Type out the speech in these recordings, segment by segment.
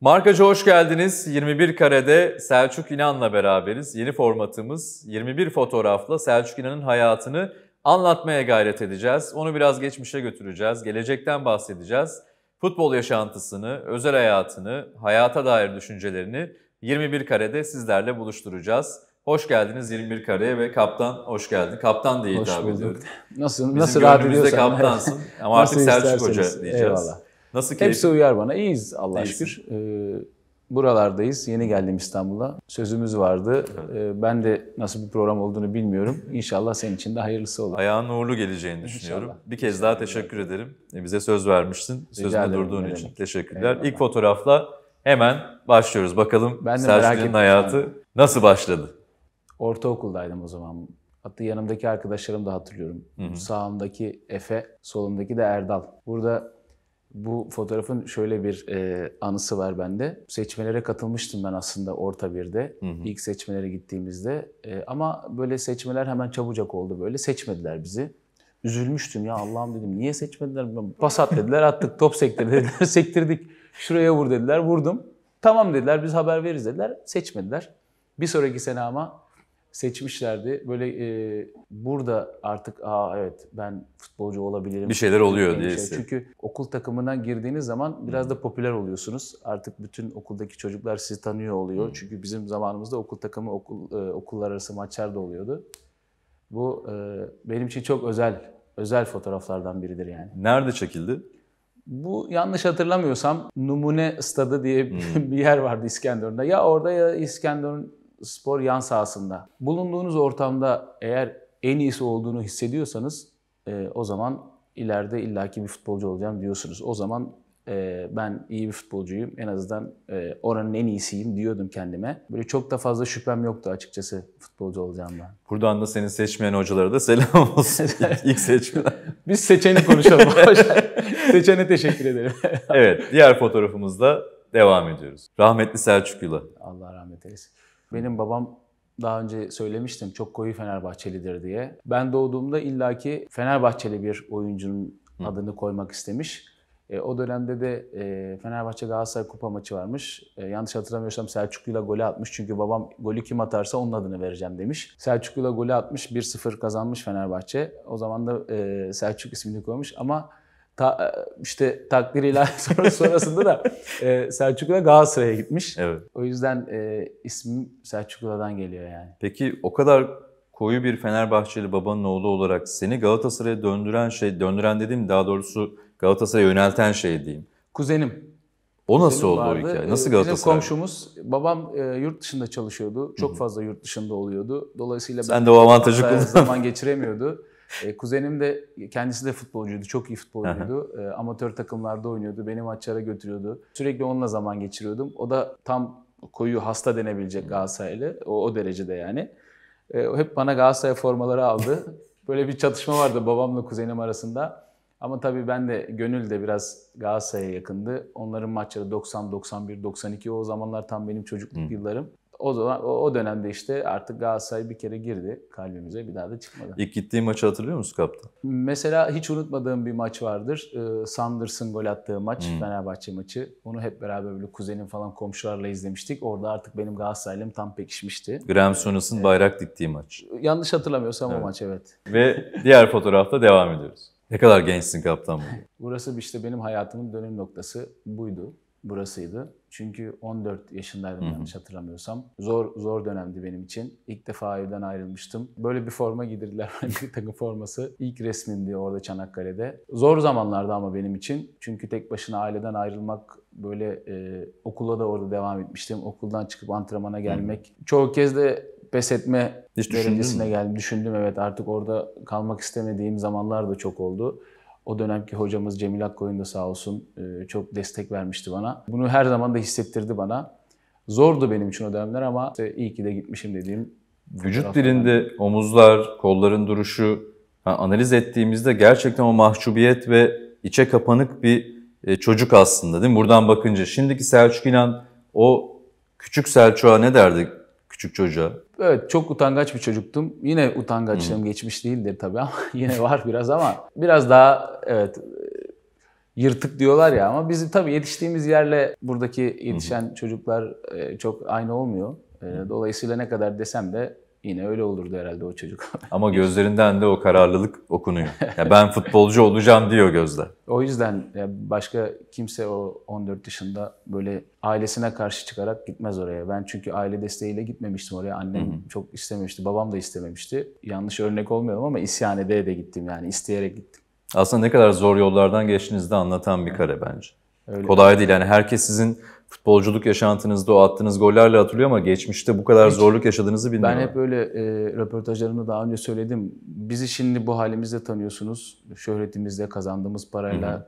Markaca hoş geldiniz. 21 Kare'de Selçuk İnan'la beraberiz. Yeni formatımız 21 fotoğrafla Selçuk İnan'ın hayatını anlatmaya gayret edeceğiz. Onu biraz geçmişe götüreceğiz, gelecekten bahsedeceğiz. Futbol yaşantısını, özel hayatını, hayata dair düşüncelerini 21 Kare'de sizlerle buluşturacağız. Hoş geldiniz 21 Kare'ye ve kaptan hoş geldin. Kaptan diye hoş hitap ediyorum. Nasıl, Bizim nasıl rahat ediyorsan. kaptansın ama artık Selçuk Hoca diyeceğiz. Eyvallah. Nasıl keyif? Hepsi uyar bana. İyiyiz Allah İyisin. şükür. Ee, buralardayız. Yeni geldim İstanbul'a. Sözümüz vardı. Ee, ben de nasıl bir program olduğunu bilmiyorum. İnşallah senin için de hayırlısı olur. Ayağın uğurlu geleceğini düşünüyorum. İnşallah. Bir kez daha teşekkür ederim. E, bize söz vermiştin. Sözüne durduğun için teşekkürler. Eyvallah. İlk fotoğrafla hemen başlıyoruz. Bakalım ben de Selçuk'un hayatı yani. nasıl başladı? Ortaokuldaydım o zaman. Hatta yanımdaki arkadaşlarım da hatırlıyorum. Hı hı. Sağımdaki Efe, solumdaki de Erdal. Burada bu fotoğrafın şöyle bir e, anısı var bende. Seçmelere katılmıştım ben aslında orta birde. Hı hı. İlk seçmelere gittiğimizde. E, ama böyle seçmeler hemen çabucak oldu böyle. Seçmediler bizi. Üzülmüştüm ya Allah'ım dedim niye seçmediler? Basat dediler attık, top sektir dediler, sektirdik. Şuraya vur dediler, vurdum. Tamam dediler biz haber veririz dediler, seçmediler. Bir sonraki sene ama seçmişlerdi. Böyle e, burada artık aa evet ben futbolcu olabilirim. Bir şeyler oluyor diye. Şey. Çünkü okul takımından girdiğiniz zaman biraz hmm. da popüler oluyorsunuz. Artık bütün okuldaki çocuklar sizi tanıyor oluyor. Hmm. Çünkü bizim zamanımızda okul takımı okul e, okullar arası maçlar da oluyordu. Bu e, benim için çok özel özel fotoğraflardan biridir yani. Nerede çekildi? Bu yanlış hatırlamıyorsam Numune Stadı diye hmm. bir yer vardı İskenderun'da. Ya orada ya İskenderun spor yan sahasında. Bulunduğunuz ortamda eğer en iyisi olduğunu hissediyorsanız e, o zaman ileride illaki bir futbolcu olacağım diyorsunuz. O zaman e, ben iyi bir futbolcuyum, en azından e, oranın en iyisiyim diyordum kendime. Böyle çok da fazla şüphem yoktu açıkçası futbolcu olacağımdan. Buradan da senin seçmeyen hocalara da selam olsun İlk ilk seçmeden. Biz seçeni konuşalım. seçene teşekkür ederim. evet, diğer fotoğrafımızda devam ediyoruz. Rahmetli Selçuk Yula. Allah rahmet eylesin. Benim babam daha önce söylemiştim çok koyu Fenerbahçelidir diye. Ben doğduğumda illaki Fenerbahçeli bir oyuncunun Hı. adını koymak istemiş. E, o dönemde de e, Fenerbahçe Galatasaray kupa maçı varmış. E, yanlış hatırlamıyorsam Selçuklu'yla golü atmış. Çünkü babam golü kim atarsa onun adını vereceğim demiş. Selçuklu'yla golü atmış 1-0 kazanmış Fenerbahçe. O zaman da e, Selçuk ismini koymuş ama ta, e, işte takdir ilahi sonrasında da e, Selçuklu'ya Galatasaray'a gitmiş. Evet. O yüzden e, ismim Selçuklu'dan geliyor yani. Peki o kadar koyu bir Fenerbahçeli babanın oğlu olarak seni Galatasaray'a döndüren şey, döndüren dediğim daha doğrusu Galatasaray'a yönelten şey diyeyim. Kuzenim. O nasıl Kuzenim oldu vardı. o hikaye? E, nasıl Galatasaray? Bizim komşumuz, babam e, yurt dışında çalışıyordu. Çok Hı-hı. fazla yurt dışında oluyordu. Dolayısıyla Sen ben de o avantajı kullandın. zaman geçiremiyordu. E, kuzenim de kendisi de futbolcuydu. Çok iyi futbolcuydu. E, amatör takımlarda oynuyordu. Beni maçlara götürüyordu. Sürekli onunla zaman geçiriyordum. O da tam koyu hasta denebilecek Galatasaraylı. O, o derecede yani. E, hep bana Galatasaray formaları aldı. Böyle bir çatışma vardı babamla kuzenim arasında. Ama tabii ben de gönül de biraz Galatasaray'a yakındı. Onların maçları 90, 91, 92 o zamanlar tam benim çocukluk Hı. yıllarım. O zaman o dönemde işte artık Galatasaray bir kere girdi kalbimize bir daha da çıkmadı. İlk gittiği maçı hatırlıyor musun kaptan? Mesela hiç unutmadığım bir maç vardır. Ee, Sanders'ın gol attığı maç, hmm. Fenerbahçe maçı. Onu hep beraber böyle kuzenim falan komşularla izlemiştik. Orada artık benim Galatasaraylım tam pekişmişti. Graham Sonas'ın evet. bayrak diktiği maç. E, yanlış hatırlamıyorsam evet. o maç evet. Ve diğer fotoğrafta devam ediyoruz. Ne kadar gençsin kaptan bugün. Burası işte benim hayatımın dönüm noktası buydu. Burasıydı. Çünkü 14 yaşındaydım Hı-hı. yanlış hatırlamıyorsam. Zor zor dönemdi benim için. İlk defa evden ayrılmıştım. Böyle bir forma giydirdiler bir takım forması. İlk resmimdi orada Çanakkale'de. Zor zamanlardı ama benim için. Çünkü tek başına aileden ayrılmak böyle e, okula da orada devam etmiştim. Okuldan çıkıp antrenmana gelmek. Hı-hı. Çoğu kez de pes etme Hiç derecesine geldim. Düşündüm evet artık orada kalmak istemediğim zamanlar da çok oldu. O dönemki hocamız Cemil Akkoyun da sağ olsun e, çok destek vermişti bana. Bunu her zaman da hissettirdi bana. Zordu benim için o dönemler ama işte iyi ki de gitmişim dediğim. Vücut dilinde omuzlar, kolların duruşu analiz ettiğimizde gerçekten o mahcubiyet ve içe kapanık bir e, çocuk aslında değil mi? Buradan bakınca şimdiki Selçuk İnan o küçük Selçuk'a ne derdi küçük çocuğa? Evet çok utangaç bir çocuktum. Yine utangaçlığım hmm. geçmiş değildir tabii ama yine var biraz ama biraz daha evet yırtık diyorlar ya ama bizim tabii yetiştiğimiz yerle buradaki yetişen hmm. çocuklar e, çok aynı olmuyor. E, dolayısıyla ne kadar desem de yine öyle olurdu herhalde o çocuk. Ama gözlerinden de o kararlılık okunuyor. Ya ben futbolcu olacağım diyor gözler. O yüzden başka kimse o 14 yaşında böyle ailesine karşı çıkarak gitmez oraya. Ben çünkü aile desteğiyle gitmemiştim oraya. Annem hı hı. çok istememişti, babam da istememişti. Yanlış örnek olmayalım ama isyan ede de gittim yani isteyerek gittim. Aslında ne kadar zor yollardan geçtiğinizi de anlatan bir kare bence. Öyle Kolay değil yani herkes sizin futbolculuk yaşantınızda o attığınız gollerle hatırlıyor ama geçmişte bu kadar Hiç. zorluk yaşadığınızı bilmiyorum. Ben hep öyle e, röportajlarımda daha önce söyledim. Bizi şimdi bu halimizde tanıyorsunuz. Şöhretimizle, kazandığımız parayla,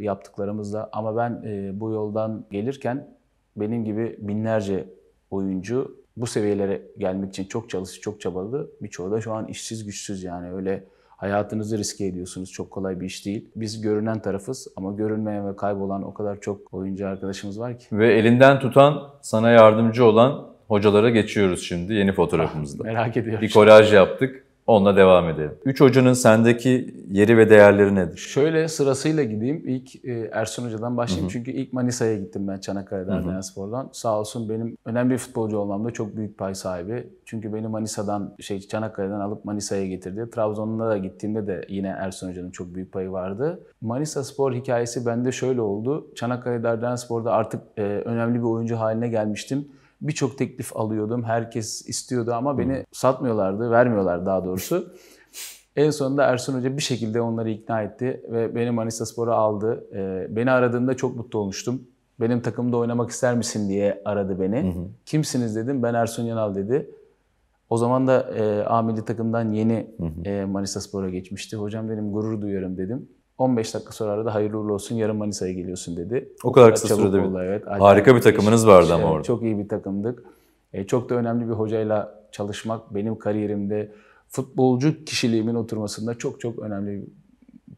e, yaptıklarımızla. Ama ben e, bu yoldan gelirken benim gibi binlerce oyuncu bu seviyelere gelmek için çok çalıştı, çok çabaladı. Birçoğu da şu an işsiz güçsüz yani öyle Hayatınızı riske ediyorsunuz. Çok kolay bir iş değil. Biz görünen tarafız ama görünmeyen ve kaybolan o kadar çok oyuncu arkadaşımız var ki. Ve elinden tutan, sana yardımcı olan hocalara geçiyoruz şimdi yeni fotoğrafımızda. Ah, merak ediyorum. Bir kolaj yaptık. Onunla devam edelim. Üç hocanın sendeki yeri ve değerleri nedir? Şöyle sırasıyla gideyim. İlk e, Ersun Hoca'dan başlayayım. Hı hı. Çünkü ilk Manisa'ya gittim ben Çanakkale'den, Spor'dan. Sağ olsun benim önemli bir futbolcu olmamda çok büyük pay sahibi. Çünkü beni Manisa'dan, şey Çanakkale'den alıp Manisa'ya getirdi. Trabzon'a da gittiğimde de yine Ersun Hoca'nın çok büyük payı vardı. Manisa Spor hikayesi bende şöyle oldu. Çanakkale'de Spor'da artık e, önemli bir oyuncu haline gelmiştim. Birçok teklif alıyordum. Herkes istiyordu ama beni satmıyorlardı, vermiyorlar daha doğrusu. En sonunda Ersun Hoca bir şekilde onları ikna etti ve beni Manisa Spor'a aldı. Ee, beni aradığında çok mutlu olmuştum. Benim takımda oynamak ister misin diye aradı beni. Hı Kimsiniz dedim. Ben Ersun Yanal dedi. O zaman da e, A milli takımdan yeni hı hı. E, Manisa Spor'a geçmişti. Hocam benim gurur duyuyorum dedim. 15 dakika sonra arada hayırlı uğurlu olsun yarın Manisa'ya geliyorsun dedi. O, o kadar, kadar kısa sürede oldu, bir, evet. harika bir takımınız vardı ama orada. Çok iyi bir takımdık. E, çok da önemli bir hocayla çalışmak benim kariyerimde futbolcu kişiliğimin oturmasında çok çok önemli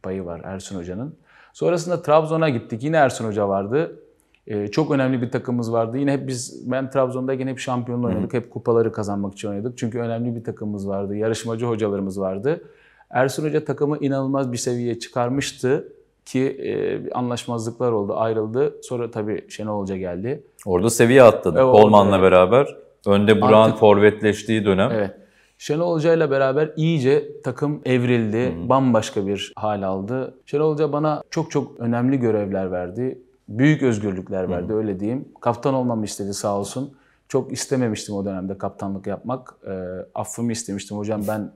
payı var Ersun Hoca'nın. Sonrasında Trabzon'a gittik. Yine Ersun Hoca vardı. Ee, çok önemli bir takımımız vardı. Yine hep biz ben Trabzon'da yine hep şampiyonluğu oynadık. Hı hı. Hep kupaları kazanmak için oynadık. Çünkü önemli bir takımımız vardı. Yarışmacı hocalarımız vardı. Ersun Hoca takımı inanılmaz bir seviyeye çıkarmıştı ki e, anlaşmazlıklar oldu, ayrıldı. Sonra tabii Şenol Hoca geldi. Orada seviye atladı. Evet, Polman'la evet. beraber. Önde Buran forvetleştiği dönem. Evet. Şenol Hoca ile beraber iyice takım evrildi. Hı-hı. Bambaşka bir hal aldı. Şenol Hoca bana çok çok önemli görevler verdi. Büyük özgürlükler verdi Hı-hı. öyle diyeyim. Kaptan olmamı istedi sağ olsun. Çok istememiştim o dönemde kaptanlık yapmak. E, affımı istemiştim hocam ben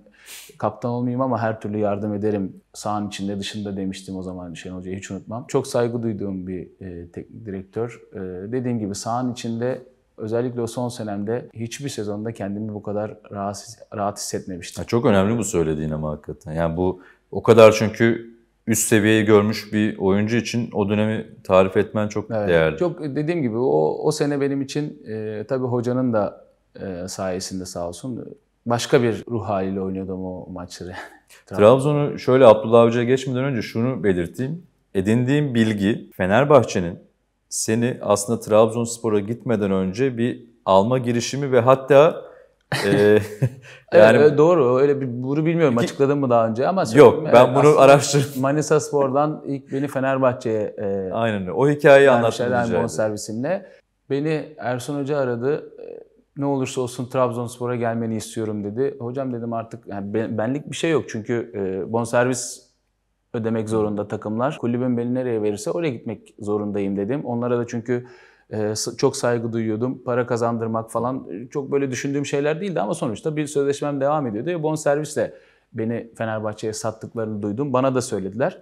Kaptan olmayayım ama her türlü yardım ederim. sahan içinde dışında demiştim o zaman Şen Hoca'ya hiç unutmam. Çok saygı duyduğum bir e, teknik direktör. E, dediğim gibi sahan içinde Özellikle o son senemde hiçbir sezonda kendimi bu kadar rahat, rahat hissetmemiştim. Ya çok önemli bu söylediğin ama hakikaten. Yani bu o kadar çünkü üst seviyeyi görmüş bir oyuncu için o dönemi tarif etmen çok evet, değerli. Çok dediğim gibi o, o sene benim için e, tabii hocanın da e, sayesinde sağ olsun başka bir ruh haliyle oynuyordum o maçları. Trabzon'u şöyle Abdullah Avcı'ya geçmeden önce şunu belirteyim. Edindiğim bilgi Fenerbahçe'nin seni aslında Trabzonspor'a gitmeden önce bir alma girişimi ve hatta e, yani evet, doğru öyle bir bunu bilmiyorum iki, açıkladım mı daha önce ama yok ben bunu araştırdım. Manisa Spor'dan ilk beni Fenerbahçe'ye e, Aynen o hikayeyi anlatacağım. Servis servisimle beni Ersun Hoca aradı. E, ne olursa olsun Trabzonspor'a gelmeni istiyorum dedi. Hocam dedim artık yani benlik bir şey yok çünkü e, bonservis ödemek zorunda takımlar. kulübüm beni nereye verirse oraya gitmek zorundayım dedim. Onlara da çünkü e, çok saygı duyuyordum. Para kazandırmak falan e, çok böyle düşündüğüm şeyler değildi ama sonuçta bir sözleşmem devam ediyordu. Bonservisle beni Fenerbahçe'ye sattıklarını duydum. Bana da söylediler.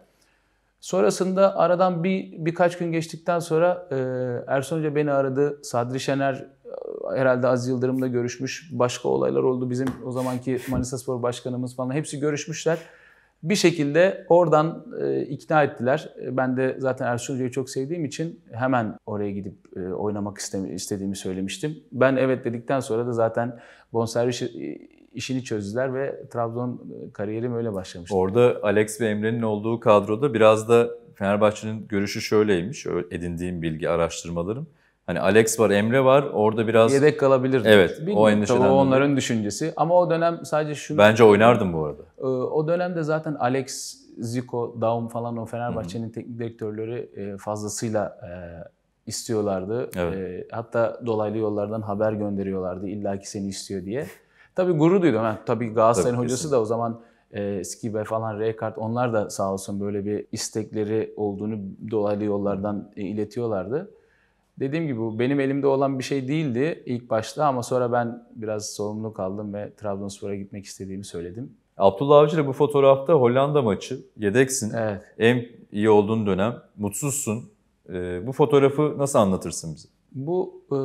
Sonrasında aradan bir birkaç gün geçtikten sonra e, Ersun Hoca beni aradı. Sadri Şener herhalde Az Yıldırım'la görüşmüş. Başka olaylar oldu. Bizim o zamanki Manisa Spor Başkanımız falan hepsi görüşmüşler. Bir şekilde oradan e, ikna ettiler. E, ben de zaten Ersun Hoca'yı çok sevdiğim için hemen oraya gidip e, oynamak iste, istediğimi söylemiştim. Ben evet dedikten sonra da zaten bonservis e, işini çözdüler ve Trabzon e, kariyerim öyle başlamıştı. Orada Alex ve Emre'nin olduğu kadroda biraz da Fenerbahçe'nin görüşü şöyleymiş, edindiğim bilgi, araştırmalarım. Hani Alex var, Emre var. Orada biraz yedek kalabilir. Evet. Bilmiyorum. O endişeden. onların dolayı. düşüncesi. Ama o dönem sadece şunu Bence oynardım bu arada. Ee, o dönemde zaten Alex, Zico, Daum falan o Fenerbahçe'nin teknik direktörleri e, fazlasıyla e, istiyorlardı. Evet. E, hatta dolaylı yollardan haber gönderiyorlardı illa ki seni istiyor diye. Tabii gurur duydum. Ha, tabii Galatasaray'ın tabii, hocası da o zaman e, Skibe falan, Rekart. onlar da sağ olsun böyle bir istekleri olduğunu dolaylı yollardan e, iletiyorlardı. Dediğim gibi bu benim elimde olan bir şey değildi ilk başta ama sonra ben biraz sorumluluk aldım ve Trabzonspor'a gitmek istediğimi söyledim. Abdullah Avcı ile bu fotoğrafta Hollanda maçı, yedeksin, evet. en iyi olduğun dönem, mutsuzsun. E, bu fotoğrafı nasıl anlatırsın bize? Bu e,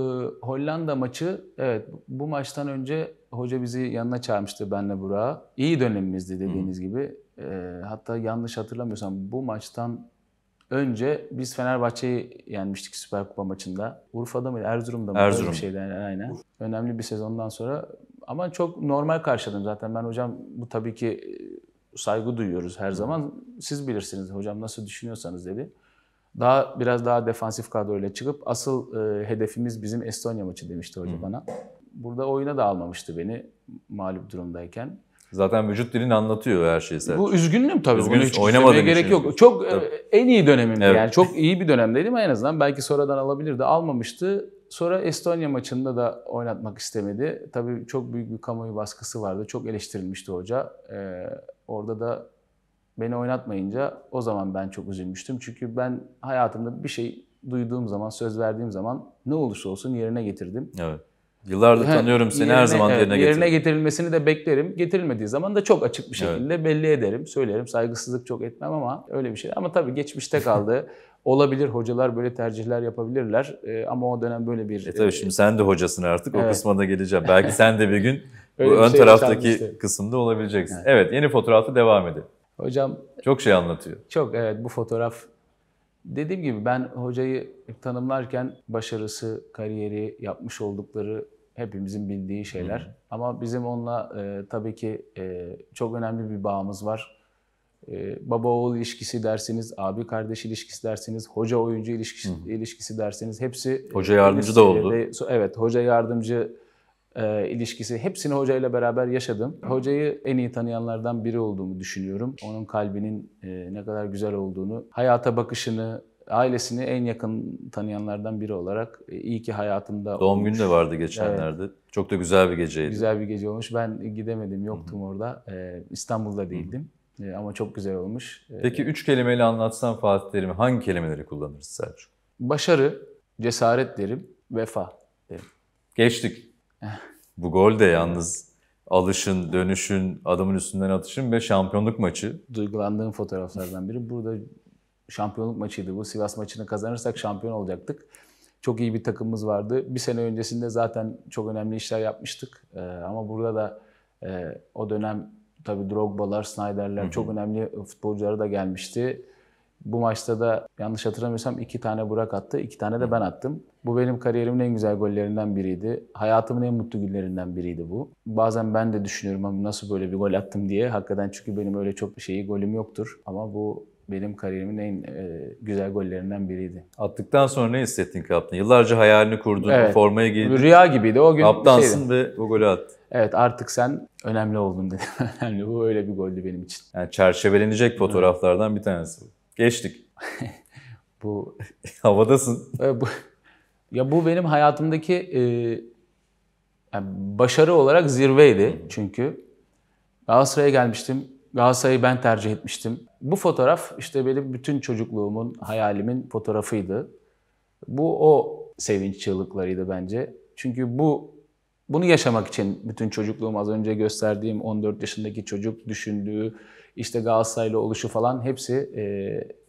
Hollanda maçı, evet bu maçtan önce hoca bizi yanına çağırmıştı benle Burak'a. İyi dönemimizdi dediğiniz Hı. gibi. E, hatta yanlış hatırlamıyorsam bu maçtan Önce biz Fenerbahçe'yi yenmiştik Süper Kupa maçında. Urfa'da mıydı? Erzurum'da mı? Erzurum. Bir şeydi yani, aynen. Önemli bir sezondan sonra ama çok normal karşıladım zaten. Ben hocam bu tabii ki e, saygı duyuyoruz her zaman. Siz bilirsiniz hocam nasıl düşünüyorsanız dedi. Daha biraz daha defansif kadroyla çıkıp asıl e, hedefimiz bizim Estonya maçı demişti hoca Hı. bana. Burada oyuna da almamıştı beni mağlup durumdayken. Zaten vücut dilini anlatıyor her şeyi Serhat. Bu üzgünüm tabii. Üzgünüm. Bunu hiç şey oynamadığım gerek için. yok. Çok e, tabii. en iyi dönemimdi evet. yani. Çok iyi bir dönemdeydim en azından. Belki sonradan alabilirdi. Almamıştı. Sonra Estonya maçında da oynatmak istemedi. Tabii çok büyük bir kamuoyu baskısı vardı. Çok eleştirilmişti hoca. Ee, orada da beni oynatmayınca o zaman ben çok üzülmüştüm. Çünkü ben hayatımda bir şey duyduğum zaman, söz verdiğim zaman ne olursa olsun yerine getirdim. Evet. Yıllardır ha, tanıyorum seni yerine, her zaman yerine getirin. Yerine getirilmesini de beklerim. Getirilmediği zaman da çok açık bir şekilde evet. belli ederim, söylerim. Saygısızlık çok etmem ama öyle bir şey. Ama tabii geçmişte kaldı. Olabilir hocalar böyle tercihler yapabilirler ee, ama o dönem böyle bir... E tabii şimdi sen de hocasın artık evet. o kısma da geleceğim. Belki sen de bir gün bu ön şey taraftaki işte. kısımda olabileceksin. Evet. evet yeni fotoğrafı devam edelim. Hocam... Çok şey anlatıyor. Çok evet bu fotoğraf Dediğim gibi ben hocayı tanımlarken başarısı, kariyeri, yapmış oldukları hepimizin bildiği şeyler. Hı. Ama bizim onunla e, tabii ki e, çok önemli bir bağımız var. E, baba oğul ilişkisi dersiniz, abi kardeş ilişkisi dersiniz, hoca oyuncu ilişkisi, ilişkisi dersiniz hepsi hoca yardımcı da oldu. De, evet, hoca yardımcı e, ilişkisi hepsini hocayla beraber yaşadım. Hocayı en iyi tanıyanlardan biri olduğumu düşünüyorum. Onun kalbinin e, ne kadar güzel olduğunu, hayata bakışını, ailesini en yakın tanıyanlardan biri olarak e, iyi ki hayatımda Doğum günü de vardı geçenlerde. Evet. Çok da güzel bir geceydi. Güzel bir gece olmuş. Ben gidemedim, yoktum Hı-hı. orada. E, İstanbul'da değildim. Hı-hı. E, ama çok güzel olmuş. E, Peki üç kelimeyle anlatsan Fatih Terim'i hangi kelimeleri kullanırız Selçuk? Başarı, cesaret derim, vefa derim. Geçtik. Bu gol de yalnız alışın, dönüşün, adamın üstünden atışın ve şampiyonluk maçı. Duygulandığım fotoğraflardan biri. Burada şampiyonluk maçıydı bu. Sivas maçını kazanırsak şampiyon olacaktık. Çok iyi bir takımımız vardı. Bir sene öncesinde zaten çok önemli işler yapmıştık. Ee, ama burada da e, o dönem tabii Drogba'lar, Snyder'ler çok önemli futbolcuları da gelmişti. Bu maçta da yanlış hatırlamıyorsam iki tane Burak attı, iki tane de ben attım. Bu benim kariyerimin en güzel gollerinden biriydi. Hayatımın en mutlu günlerinden biriydi bu. Bazen ben de düşünüyorum ama nasıl böyle bir gol attım diye. Hakikaten çünkü benim öyle çok bir şeyi golüm yoktur. Ama bu benim kariyerimin en e, güzel gollerinden biriydi. Attıktan sonra ne hissettin kaptan? Yıllarca hayalini kurduğun evet. formayı giydin. Rüya gibiydi o gün. Kaptansın ve bu golü attın. Evet artık sen önemli oldun dedim. önemli bu öyle bir goldü benim için. Yani çerçevelenecek fotoğraflardan bir tanesi. Geçtik. bu havadasın. E, bu, ya bu benim hayatımdaki e, yani başarı olarak zirveydi çünkü. Galatasaray'a gelmiştim. Galatasaray'ı ben tercih etmiştim. Bu fotoğraf işte benim bütün çocukluğumun, hayalimin fotoğrafıydı. Bu o sevinç çığlıklarıydı bence. Çünkü bu bunu yaşamak için bütün çocukluğum az önce gösterdiğim 14 yaşındaki çocuk düşündüğü işte Galatasaray'la oluşu falan hepsi e,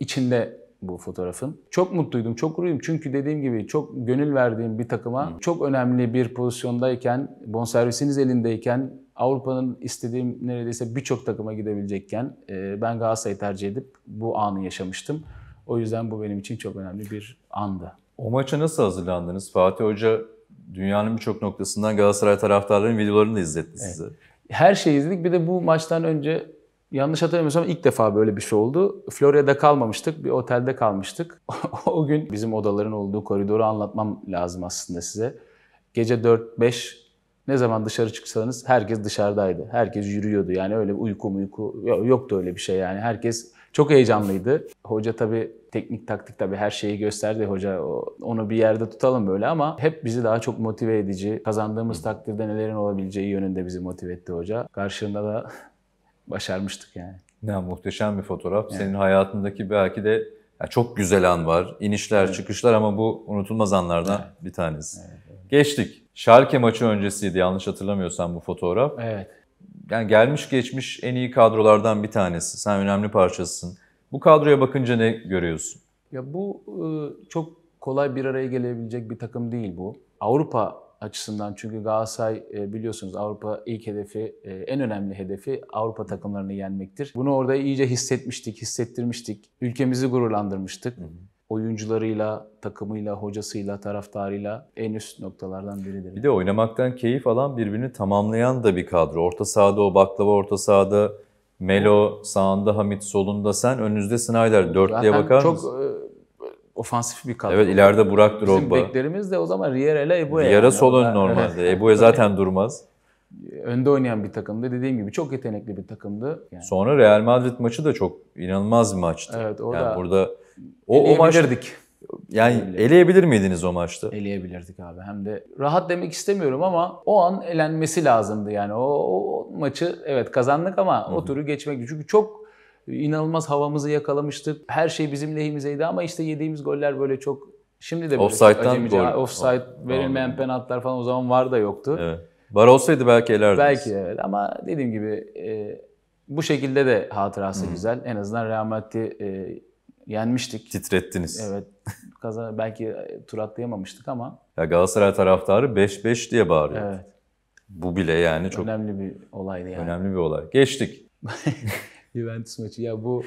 içinde bu fotoğrafın. Çok mutluydum, çok gururluyum. Çünkü dediğim gibi çok gönül verdiğim bir takıma hmm. çok önemli bir pozisyondayken, bonservisiniz elindeyken, Avrupa'nın istediğim neredeyse birçok takıma gidebilecekken e, ben Galatasaray'ı tercih edip bu anı yaşamıştım. O yüzden bu benim için çok önemli bir andı. O maça nasıl hazırlandınız? Fatih Hoca dünyanın birçok noktasından Galatasaray taraftarlarının videolarını da izletti evet. size. Her şeyi izledik. Bir de bu maçtan önce Yanlış hatırlamıyorsam ilk defa böyle bir şey oldu. Florya'da kalmamıştık, bir otelde kalmıştık. o gün bizim odaların olduğu koridoru anlatmam lazım aslında size. Gece 4-5 ne zaman dışarı çıksanız herkes dışarıdaydı. Herkes yürüyordu yani öyle uyku uyku yoktu öyle bir şey yani. Herkes çok heyecanlıydı. Hoca tabii teknik taktik tabii her şeyi gösterdi hoca. Onu bir yerde tutalım böyle ama hep bizi daha çok motive edici, kazandığımız takdirde nelerin olabileceği yönünde bizi motive etti hoca. Karşında da başarmıştık yani. Ne muhteşem bir fotoğraf. Yani. Senin hayatındaki belki de yani çok güzel an var. İnişler, evet. çıkışlar ama bu unutulmaz anlardan evet. bir tanesi. Evet, evet. Geçtik. Şarke maçı öncesiydi yanlış hatırlamıyorsam bu fotoğraf. Evet. Yani gelmiş geçmiş en iyi kadrolardan bir tanesi. Sen önemli parçasısın. Bu kadroya bakınca ne görüyorsun? Ya bu ıı, çok kolay bir araya gelebilecek bir takım değil bu. Avrupa açısından çünkü Galatasaray e, biliyorsunuz Avrupa ilk hedefi, e, en önemli hedefi Avrupa takımlarını yenmektir. Bunu orada iyice hissetmiştik, hissettirmiştik. Ülkemizi gururlandırmıştık. Hı hı oyuncularıyla, takımıyla, hocasıyla, taraftarıyla en üst noktalardan biridir. Bir de oynamaktan keyif alan birbirini tamamlayan da bir kadro. Orta sahada o baklava orta sahada Melo sağında Hamit solunda sen önünüzde Snyder dörtlüye bakar çok mısın? Çok e, ofansif bir kadro. Evet ileride Burak Drogba. Bizim beklerimiz de o zaman Riera ile Ebu'ya. Riera yani. sol ön normalde. Evet. Ebu'ya zaten durmaz. Önde oynayan bir takımdı. Dediğim gibi çok yetenekli bir takımdı. Yani. Sonra Real Madrid maçı da çok inanılmaz bir maçtı. Evet orada yani burada o, o maç yani eleyebilir. miydiniz o maçta? Eleyebilirdik abi. Hem de rahat demek istemiyorum ama o an elenmesi lazımdı yani. O, o, o maçı evet kazandık ama Hı-hı. o turu geçmek çünkü çok inanılmaz havamızı yakalamıştık. Her şey bizim lehimizeydi ama işte yediğimiz goller böyle çok şimdi de böyle offside'dan gol. Offside verilmeyen tamam. penaltılar falan o zaman var da yoktu. Evet. Var olsaydı belki elerdiniz. Belki evet ama dediğim gibi e, bu şekilde de hatırası hmm. güzel. En azından Real Madrid'i e, yenmiştik. Titrettiniz. Evet. Kazan belki e, tur atlayamamıştık ama. Ya Galatasaray taraftarı 5-5 diye bağırıyor. Evet. Bu bile yani çok önemli bir olaydı yani. Önemli bir olay. Geçtik. Juventus maçı. Ya bu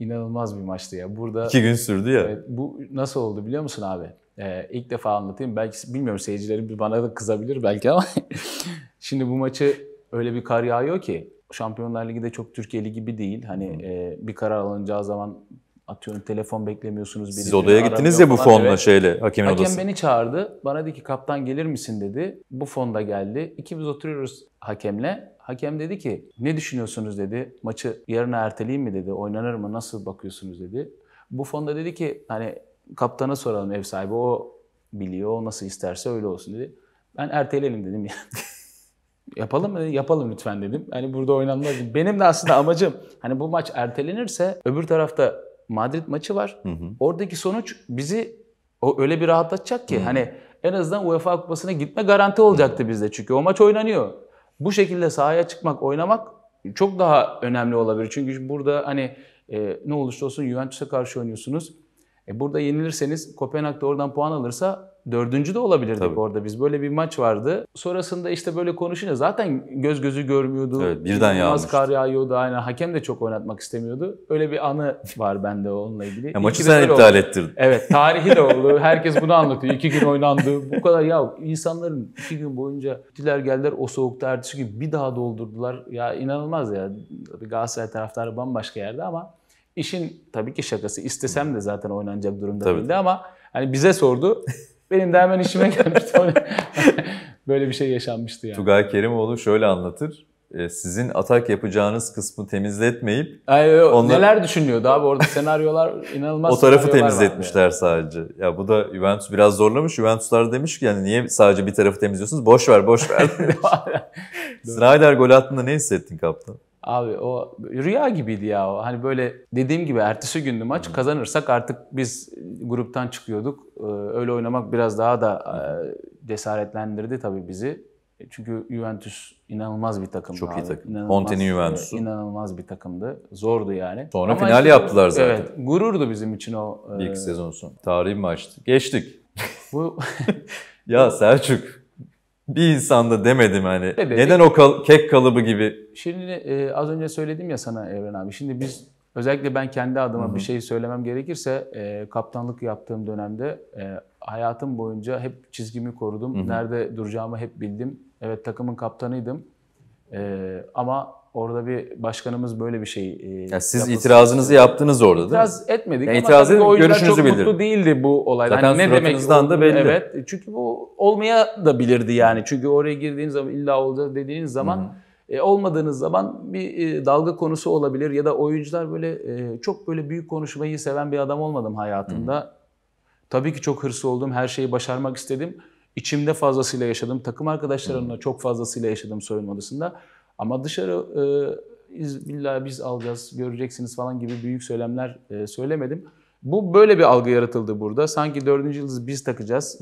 inanılmaz bir maçtı ya. Burada iki gün sürdü ya. Evet, bu nasıl oldu biliyor musun abi? Ee, ilk defa anlatayım. Belki bilmiyorum seyircileri bana da kızabilir belki ama şimdi bu maçı öyle bir kar yağıyor ki Şampiyonlar Ligi de çok Türkiye Ligi gibi değil. Hani hmm. e, bir karar alınacağı zaman Atıyorum telefon beklemiyorsunuz. Biri Siz odaya gittiniz ya bu fonla evet. şeyle hakemin Hakem odası. Hakem beni çağırdı. Bana dedi ki kaptan gelir misin dedi. Bu fonda geldi. İkimiz oturuyoruz hakemle. Hakem dedi ki ne düşünüyorsunuz dedi. Maçı yarına erteleyeyim mi dedi. Oynanır mı nasıl bakıyorsunuz dedi. Bu fonda dedi ki hani kaptana soralım ev sahibi o biliyor o nasıl isterse öyle olsun dedi. Ben erteleyelim dedim yani. Yapalım mı? Yapalım lütfen dedim. Hani burada oynanmaz. Benim de aslında amacım hani bu maç ertelenirse öbür tarafta Madrid maçı var. Hı hı. Oradaki sonuç bizi o öyle bir rahatlatacak ki hı. hani en azından UEFA Kupası'na gitme garanti olacaktı bizde. Çünkü o maç oynanıyor. Bu şekilde sahaya çıkmak, oynamak çok daha önemli olabilir. Çünkü burada hani e, ne olursa olsun Juventus'a karşı oynuyorsunuz. E, burada yenilirseniz Kopenhag'da oradan puan alırsa Dördüncü de olabilirdik Tabii. orada. Biz böyle bir maç vardı. Sonrasında işte böyle konuşunca zaten göz gözü görmüyordu. Evet, birden yağmıştı. kar yağıyordu. Aynen. Hakem de çok oynatmak istemiyordu. Öyle bir anı var bende onunla ilgili. ya, maçı sen iptal oldu. ettirdin. Evet. Tarihi de oldu. Herkes bunu anlatıyor. İki gün oynandı. Bu kadar ya insanların iki gün boyunca gittiler geldiler o soğukta ertesi gün bir daha doldurdular. Ya inanılmaz ya. Galatasaray taraftarı bambaşka yerde ama işin tabii ki şakası. İstesem de zaten oynanacak durumda tabii, değildi ama hani bize sordu. Benim de hemen işime gelmişti. Böyle bir şey yaşanmıştı yani. Tugay Kerimoğlu şöyle anlatır e, sizin atak yapacağınız kısmı temizletmeyip yani, onlar... neler düşünüyordu abi orada senaryolar inanılmaz O tarafı temizletmişler yani. sadece. Ya bu da Juventus biraz zorlamış. Juventuslar demiş ki yani niye sadece bir tarafı temizliyorsunuz? Boş ver, boş ver. Snyder gol attığında ne hissettin kaptan? Abi o rüya gibiydi ya o. Hani böyle dediğim gibi ertesi gündü maç. Kazanırsak artık biz gruptan çıkıyorduk. Ee, öyle oynamak biraz daha da e, cesaretlendirdi tabii bizi. E, çünkü Juventus inanılmaz bir takımdı. Çok abi. iyi takım. İnanılmaz, Conte'nin Juventus'u. E, inanılmaz bir takımdı. Zordu yani. Sonra Ama final işte, yaptılar zaten. Evet, gururdu bizim için o. İlk e... sezon Tarihi maçtı. Geçtik. Bu ya Selçuk bir insanda demedim hani. Tabii, Neden o kal- kek kalıbı gibi? Şimdi e, az önce söyledim ya sana Evren abi. Şimdi biz özellikle ben kendi adıma Hı-hı. bir şey söylemem gerekirse e, kaptanlık yaptığım dönemde e, hayatım boyunca hep çizgimi korudum. Hı-hı. Nerede duracağımı hep bildim. Evet takımın kaptanıydım. E, ama Orada bir başkanımız böyle bir şey e, yani siz itirazınızı yaptınız orada değil İtiraz mi? etmedik yani itiraz tabii edin, oyuncular çok bildirin. mutlu değildi bu olaydan. Zaten hani ne demek da belli. Evet. Çünkü bu olmaya da bilirdi yani. Çünkü oraya girdiğiniz zaman illa olacak dediğiniz zaman E, olmadığınız zaman bir e, dalga konusu olabilir ya da oyuncular böyle e, çok böyle büyük konuşmayı seven bir adam olmadım hayatımda. Hı. Tabii ki çok hırslı oldum, her şeyi başarmak istedim. İçimde fazlasıyla yaşadım. Takım arkadaşlarımla Hı. çok fazlasıyla yaşadım soyunma odasında. Ama dışarı e, billahi biz alacağız, göreceksiniz falan gibi büyük söylemler e, söylemedim. Bu böyle bir algı yaratıldı burada. Sanki dördüncü yıldızı biz takacağız,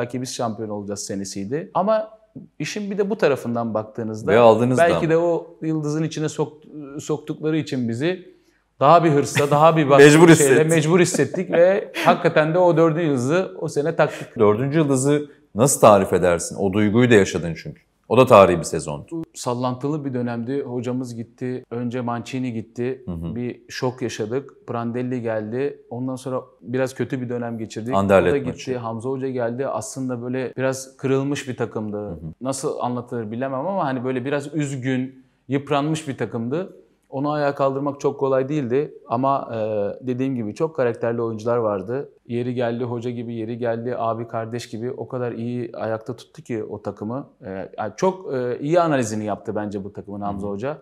e, ki biz şampiyon olacağız senesiydi. Ama işin bir de bu tarafından baktığınızda Ve aldınız belki de o yıldızın içine sok, soktukları için bizi daha bir hırsla, daha bir mecbur, şeyle, mecbur hissettik ve hakikaten de o dördüncü yıldızı o sene taktık. Dördüncü yıldızı nasıl tarif edersin? O duyguyu da yaşadın çünkü. O da tarihi bir sezondu. Sallantılı bir dönemdi. Hocamız gitti. Önce Mancini gitti. Hı hı. Bir şok yaşadık. Prandelli geldi. Ondan sonra biraz kötü bir dönem geçirdik. Anderlet o da gitti. Maçı. Hamza Hoca geldi. Aslında böyle biraz kırılmış bir takımdı. Hı hı. Nasıl anlatılır bilemem ama hani böyle biraz üzgün, yıpranmış bir takımdı. Onu ayağa kaldırmak çok kolay değildi ama e, dediğim gibi çok karakterli oyuncular vardı. Yeri geldi hoca gibi, yeri geldi abi kardeş gibi o kadar iyi ayakta tuttu ki o takımı. E, çok e, iyi analizini yaptı bence bu takımın Hamza Hı. Hoca.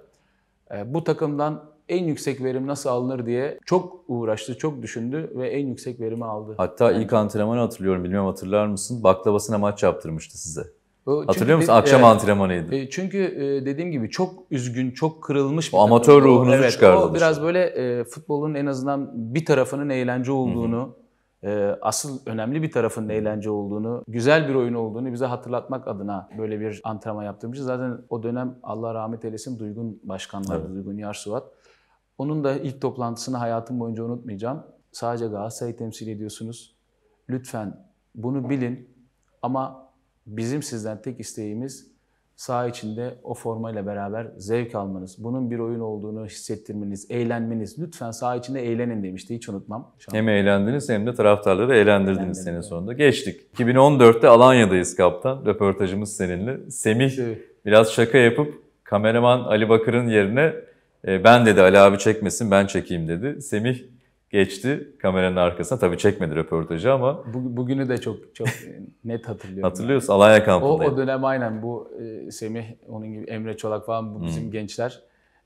E, bu takımdan en yüksek verim nasıl alınır diye çok uğraştı, çok düşündü ve en yüksek verimi aldı. Hatta yani. ilk antrenmanı hatırlıyorum, bilmiyorum hatırlar mısın? Baklavasına maç yaptırmıştı size. Hatırlıyor musun? Akşam e, antrenmanıydı. E, çünkü e, dediğim gibi çok üzgün, çok kırılmış bir o amatör takım. ruhunuzu evet, çıkardı. O biraz böyle e, futbolun en azından bir tarafının eğlence olduğunu, e, asıl önemli bir tarafının eğlence olduğunu, güzel bir oyun olduğunu bize hatırlatmak adına böyle bir antrenman yaptığımız için zaten o dönem Allah rahmet eylesin Duygun Başkanları, evet. Duygun Yarsuat. Onun da ilk toplantısını hayatım boyunca unutmayacağım. Sadece Galatasaray'ı temsil ediyorsunuz. Lütfen bunu bilin ama Bizim sizden tek isteğimiz sağ içinde o formayla beraber zevk almanız, bunun bir oyun olduğunu hissettirmeniz, eğlenmeniz. Lütfen sağ içinde eğlenin demişti. Hiç unutmam. Şampiyon. Hem eğlendiniz hem de taraftarları eğlendirdiniz senin evet. sonunda. Geçtik. 2014'te Alanya'dayız kaptan. Röportajımız seninle. Semih evet. biraz şaka yapıp kameraman Ali Bakır'ın yerine e, ben dedi Ali abi çekmesin ben çekeyim dedi. Semih geçti kameranın arkasına. Tabii çekmedi röportajı ama. Bugünü de çok çok net hatırlıyorum. Hatırlıyorsun yani. Alanya kampındaydı. O, o dönem aynen bu e, Semih, onun gibi Emre Çolak falan bu hmm. bizim hmm. gençler.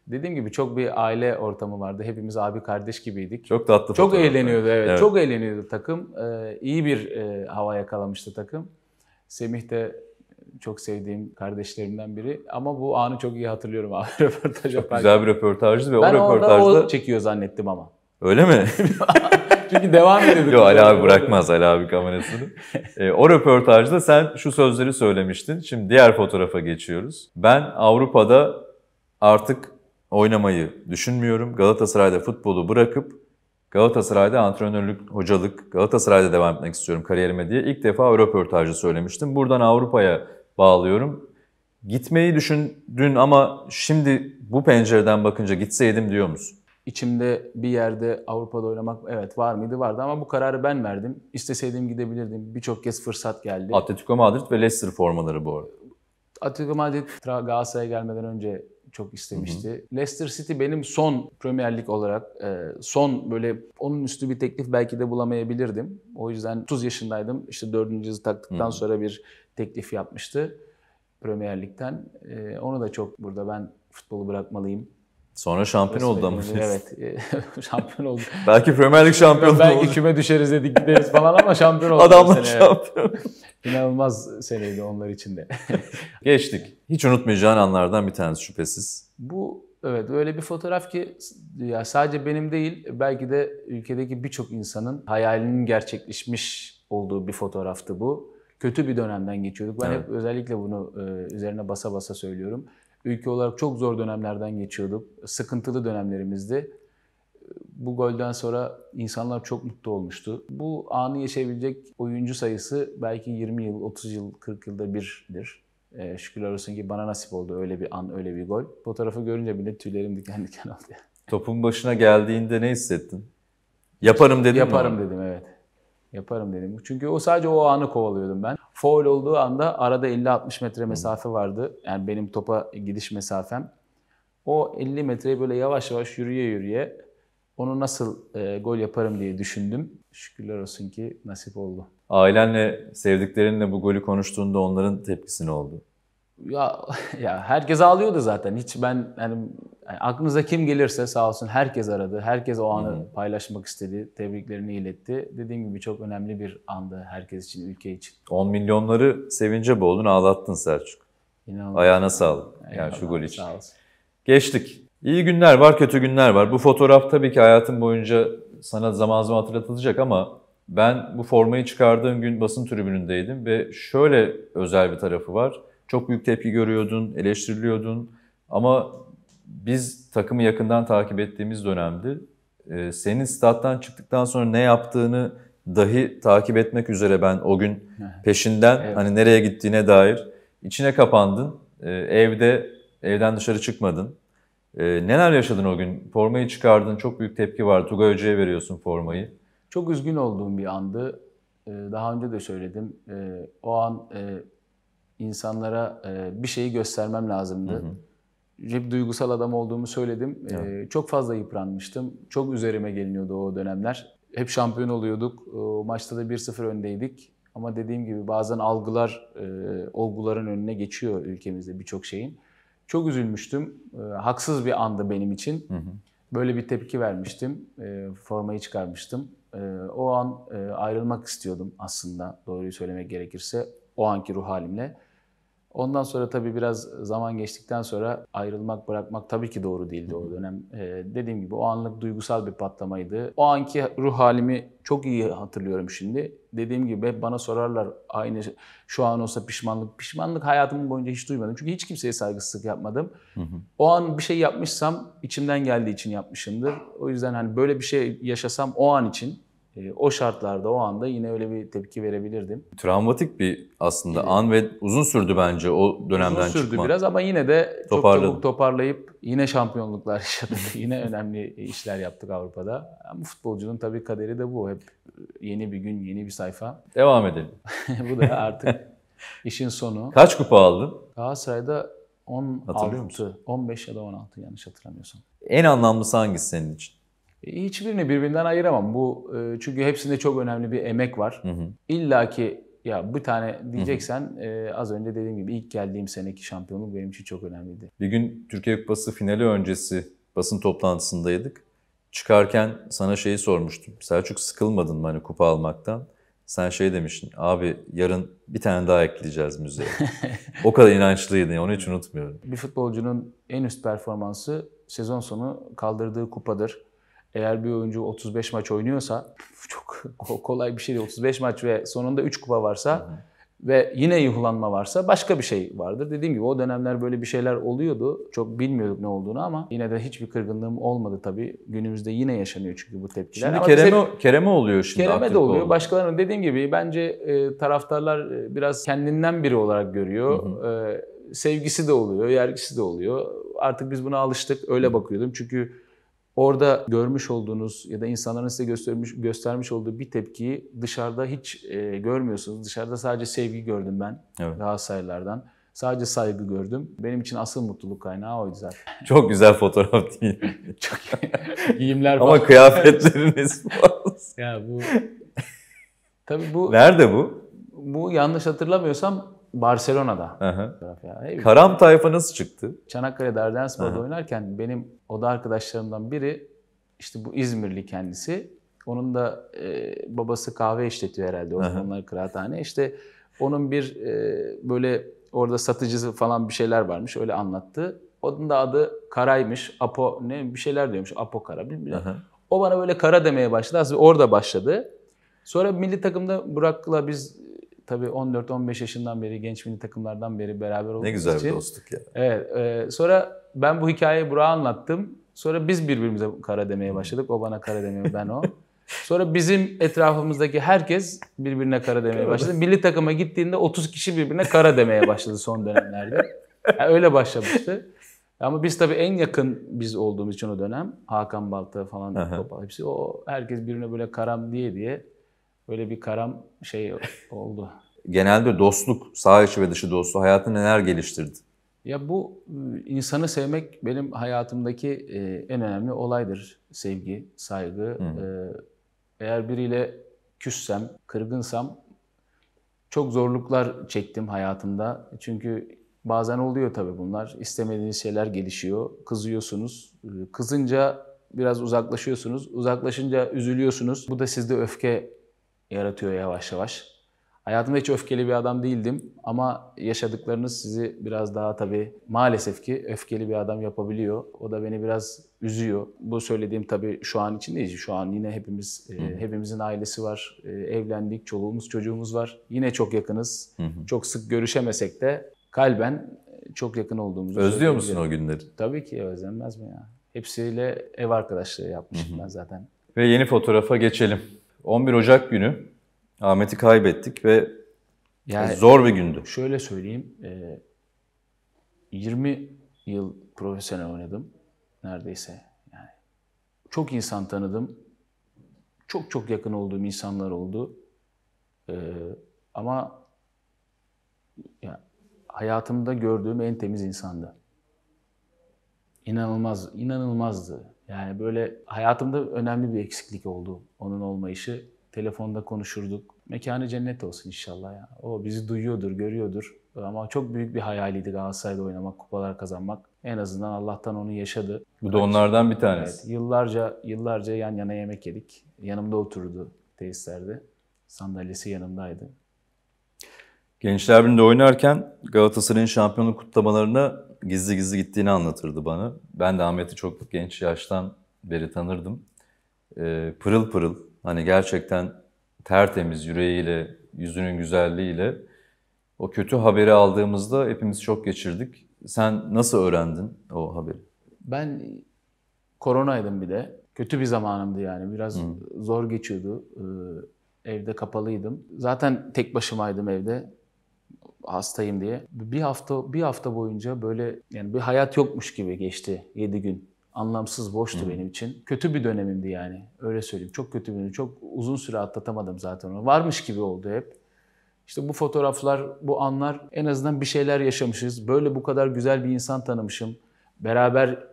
Dediğim gibi çok bir aile ortamı vardı. Hepimiz abi kardeş gibiydik. Çok tatlı. Çok eğleniyordu evet. evet. Çok eğleniyordu takım. Ee, iyi bir e, hava yakalamıştı takım. Semih de çok sevdiğim kardeşlerimden biri. Ama bu anı çok iyi hatırlıyorum abi röportaj çok Güzel bir röportajdı ve ben o röportajda... Ben orada o çekiyor zannettim ama. Öyle mi? Çünkü devam ediyorduk. Yok Ali abi bırakmaz Ali abi kamerasını. e, o röportajda sen şu sözleri söylemiştin. Şimdi diğer fotoğrafa geçiyoruz. Ben Avrupa'da artık oynamayı düşünmüyorum. Galatasaray'da futbolu bırakıp Galatasaray'da antrenörlük, hocalık, Galatasaray'da devam etmek istiyorum kariyerime diye ilk defa o röportajı söylemiştim. Buradan Avrupa'ya bağlıyorum. Gitmeyi düşündün ama şimdi bu pencereden bakınca gitseydim diyor musun? İçimde bir yerde Avrupa'da oynamak evet var mıydı? Vardı ama bu kararı ben verdim. İsteseydim gidebilirdim. Birçok kez fırsat geldi. Atletico Madrid ve Leicester formaları bu arada. Atletico Madrid Galatasaray'a gelmeden önce çok istemişti. Hı hı. Leicester City benim son Premier Lig olarak e, son böyle onun üstü bir teklif belki de bulamayabilirdim. O yüzden 30 yaşındaydım. İşte 4. yılı taktıktan hı. sonra bir teklif yapmıştı Premier Lig'den. E, onu da çok burada ben futbolu bırakmalıyım Sonra şampiyon Resmen oldu ama. Evet. E, şampiyon oldu. Belki Premier Lig şampiyonu Belki oldu. küme düşeriz dedik gideriz falan ama şampiyon oldu. Adamlar şampiyon. İnanılmaz seneydi onlar için de. Geçtik. Hiç unutmayacağın anlardan bir tanesi şüphesiz. Bu evet öyle bir fotoğraf ki ya sadece benim değil belki de ülkedeki birçok insanın hayalinin gerçekleşmiş olduğu bir fotoğraftı bu kötü bir dönemden geçiyorduk. Ben evet. hep özellikle bunu e, üzerine basa basa söylüyorum. Ülke olarak çok zor dönemlerden geçiyorduk. Sıkıntılı dönemlerimizdi. Bu golden sonra insanlar çok mutlu olmuştu. Bu anı yaşayabilecek oyuncu sayısı belki 20 yıl, 30 yıl, 40 yılda birdir. Ee, şükürler olsun ki bana nasip oldu öyle bir an, öyle bir gol. Fotoğrafı görünce bile tüylerim diken diken oldu. Topun başına geldiğinde ne hissettin? Yaparım dedim Yaparım mi? dedim evet. Yaparım dedim. Çünkü o sadece o anı kovalıyordum ben. Foul olduğu anda arada 50-60 metre mesafe vardı. Yani benim topa gidiş mesafem. O 50 metreyi böyle yavaş yavaş yürüye yürüye onu nasıl e, gol yaparım diye düşündüm. Şükürler olsun ki nasip oldu. Ailenle, sevdiklerinle bu golü konuştuğunda onların tepkisi ne oldu? Ya ya herkes ağlıyordu zaten. Hiç ben hani aklınıza kim gelirse sağ olsun herkes aradı. Herkes o anı hı hmm. paylaşmak istedi. Tebriklerini iletti. Dediğim gibi çok önemli bir andı herkes için, ülke için. 10 milyonları sevince boğdun, ağlattın Selçuk. İnanılmaz. Ayağına sağlık. Yani Eyvallah, şu gol için. Sağ olsun. Geçtik. İyi günler var, kötü günler var. Bu fotoğraf tabii ki hayatım boyunca sana zaman zaman hatırlatılacak ama ben bu formayı çıkardığım gün basın tribünündeydim ve şöyle özel bir tarafı var. Çok büyük tepki görüyordun, eleştiriliyordun. Ama biz takımı yakından takip ettiğimiz dönemde ee, senin stat'tan çıktıktan sonra ne yaptığını dahi takip etmek üzere ben o gün peşinden evet. hani nereye gittiğine dair içine kapandın. Ee, evde evden dışarı çıkmadın. Ee, neler yaşadın o gün? Formayı çıkardın. Çok büyük tepki var. Tugay Hoca'ya veriyorsun formayı. Çok üzgün olduğum bir andı. Daha önce de söyledim. O an e, insanlara e, bir şeyi göstermem lazımdı. Hı hı. Hep duygusal adam olduğumu söyledim. E, çok fazla yıpranmıştım. Çok üzerime geliniyordu o dönemler. Hep şampiyon oluyorduk. O maçta da 1-0 öndeydik. Ama dediğim gibi bazen algılar, e, olguların önüne geçiyor ülkemizde birçok şeyin. Çok üzülmüştüm. E, haksız bir andı benim için. Hı hı. Böyle bir tepki vermiştim. E, formayı çıkarmıştım. E, o an e, ayrılmak istiyordum aslında doğruyu söylemek gerekirse. O anki ruh halimle. Ondan sonra tabii biraz zaman geçtikten sonra ayrılmak, bırakmak tabii ki doğru değildi o dönem. Ee, dediğim gibi o anlık duygusal bir patlamaydı. O anki ruh halimi çok iyi hatırlıyorum şimdi. Dediğim gibi bana sorarlar aynı şu an olsa pişmanlık. Pişmanlık hayatım boyunca hiç duymadım. Çünkü hiç kimseye saygısızlık yapmadım. Hı hı. O an bir şey yapmışsam içimden geldiği için yapmışımdır. O yüzden hani böyle bir şey yaşasam o an için ee, o şartlarda o anda yine öyle bir tepki verebilirdim. Travmatik bir aslında an ve uzun sürdü bence o dönemden uzun sürdü çıkma. biraz ama yine de çok çabuk toparlayıp yine şampiyonluklar yaşadık. yine önemli işler yaptık Avrupa'da. Ama futbolcunun tabii kaderi de bu. Hep yeni bir gün, yeni bir sayfa. Devam edelim. bu da artık işin sonu. Kaç kupa aldın? Galatasaray'da 16, 15 ya da 16 yanlış hatırlamıyorsam. En anlamlısı hangisi senin için? Hiçbirini birbirinden ayıramam. Bu e, çünkü hepsinde çok önemli bir emek var. Hı hı. İlla ya bir tane diyeceksen hı hı. E, az önce dediğim gibi ilk geldiğim seneki şampiyonluk benim için çok önemliydi. Bir gün Türkiye Kupası finali öncesi basın toplantısındaydık. Çıkarken sana şeyi sormuştum. Selçuk sıkılmadın mı hani kupa almaktan? Sen şey demiştin. Abi yarın bir tane daha ekleyeceğiz müzeye. o kadar inançlıydı. Onu hiç unutmuyorum. Bir futbolcunun en üst performansı sezon sonu kaldırdığı kupadır. Eğer bir oyuncu 35 maç oynuyorsa çok kolay bir şey değil. 35 maç ve sonunda 3 kupa varsa ve yine yuhlanma varsa başka bir şey vardır. Dediğim gibi o dönemler böyle bir şeyler oluyordu. Çok bilmiyorduk ne olduğunu ama yine de hiçbir kırgınlığım olmadı tabii. Günümüzde yine yaşanıyor çünkü bu tepkiler. Şimdi Kerem'e bize... Kerem'e oluyor şimdi. Kerem'e de oluyor. Oldu. dediğim gibi bence e, taraftarlar e, biraz kendinden biri olarak görüyor. Hı hı. E, sevgisi de oluyor, yergisi de oluyor. Artık biz buna alıştık. Öyle bakıyordum. Çünkü Orada görmüş olduğunuz ya da insanların size göstermiş, göstermiş olduğu bir tepkiyi dışarıda hiç e, görmüyorsunuz. Dışarıda sadece sevgi gördüm ben evet. Galatasaraylılardan. Sadece saygı gördüm. Benim için asıl mutluluk kaynağı oydu zaten. Çok güzel fotoğraf değil. Çok giyimler Ama kıyafetleriniz falan. ya bu Tabii bu Nerede bu? Bu yanlış hatırlamıyorsam Barcelona'da. Hı Karam tayfa nasıl çıktı? Çanakkale Erdenspor'da oynarken benim oda arkadaşlarımdan biri işte bu İzmirli kendisi. Onun da e, babası kahve işletiyor herhalde. O zamanlar kıraathane. İşte onun bir e, böyle orada satıcısı falan bir şeyler varmış. Öyle anlattı. Onun da adı Karaymış. Apo ne bir şeyler diyormuş. Apo Kara bilmiyorum. O bana böyle Kara demeye başladı. Aslında orada başladı. Sonra milli takımda Burak'la biz tabii 14-15 yaşından beri genç milli takımlardan beri beraber olduğumuz için. Ne güzel bir dostluk ya. Evet. E, sonra ben bu hikayeyi Burak'a anlattım. Sonra biz birbirimize kara demeye hmm. başladık. O bana kara demeye, ben o. Sonra bizim etrafımızdaki herkes birbirine kara demeye başladı. Milli takıma gittiğinde 30 kişi birbirine kara demeye başladı son dönemlerde. Yani öyle başlamıştı. Ama biz tabii en yakın biz olduğumuz için o dönem Hakan Balta falan Aha. Topal hepsi o herkes birbirine böyle karam diye diye öyle bir karam şey oldu. Genelde dostluk, sağ içi ve dışı dostluğu hayatı neler geliştirdi? Ya bu ıı, insanı sevmek benim hayatımdaki en önemli olaydır. Sevgi, saygı. Hı. Eğer biriyle küssem, kırgınsam çok zorluklar çektim hayatımda. Çünkü bazen oluyor tabii bunlar. İstemediğiniz şeyler gelişiyor. Kızıyorsunuz. Kızınca biraz uzaklaşıyorsunuz. Uzaklaşınca üzülüyorsunuz. Bu da sizde öfke yaratıyor yavaş yavaş. Hayatımda hiç öfkeli bir adam değildim ama yaşadıklarınız sizi biraz daha tabii maalesef ki öfkeli bir adam yapabiliyor. O da beni biraz üzüyor. Bu söylediğim tabii şu an için değil. Şu an yine hepimiz e, hepimizin ailesi var. E, evlendik, çoluğumuz, çocuğumuz var. Yine çok yakınız. Hı hı. Çok sık görüşemesek de kalben e, çok yakın olduğumuzu Özlüyor musun o günleri? Tabii ki özlenmez mi ya? Hepsiyle ev arkadaşlığı yapmışım hı hı. ben zaten. Ve yeni fotoğrafa geçelim. 11 Ocak günü Ahmet'i kaybettik ve yani zor bir gündü. Şöyle söyleyeyim. 20 e, yıl profesyonel oynadım neredeyse. Yani çok insan tanıdım. Çok çok yakın olduğum insanlar oldu. E, ama yani hayatımda gördüğüm en temiz insandı. İnanılmaz, inanılmazdı. Yani böyle hayatımda önemli bir eksiklik oldu onun olmayışı. Telefonda konuşurduk. Mekanı cennet olsun inşallah ya. O bizi duyuyordur, görüyordur. Ama çok büyük bir hayaliydi Galatasaray'da oynamak, kupalar kazanmak. En azından Allah'tan onu yaşadı. Bu da onlardan bir tanesi. Evet, yıllarca yıllarca yan yana yemek yedik. Yanımda oturdu tesislerde. Sandalyesi yanımdaydı. Gençler Birliği'nde oynarken Galatasaray'ın şampiyonluk kutlamalarına gizli gizli gittiğini anlatırdı bana. Ben de Ahmet'i çok genç yaştan beri tanırdım e, pırıl pırıl hani gerçekten tertemiz yüreğiyle, yüzünün güzelliğiyle o kötü haberi aldığımızda hepimiz şok geçirdik. Sen nasıl öğrendin o haberi? Ben koronaydım bir de. Kötü bir zamanımdı yani. Biraz Hı. zor geçiyordu. Ee, evde kapalıydım. Zaten tek başımaydım evde hastayım diye. Bir hafta bir hafta boyunca böyle yani bir hayat yokmuş gibi geçti 7 gün anlamsız, boştu Hı. benim için. Kötü bir dönemimdi yani. Öyle söyleyeyim. Çok kötü bir dönem. Çok uzun süre atlatamadım zaten onu. Varmış gibi oldu hep. İşte bu fotoğraflar, bu anlar en azından bir şeyler yaşamışız. Böyle bu kadar güzel bir insan tanımışım. Beraber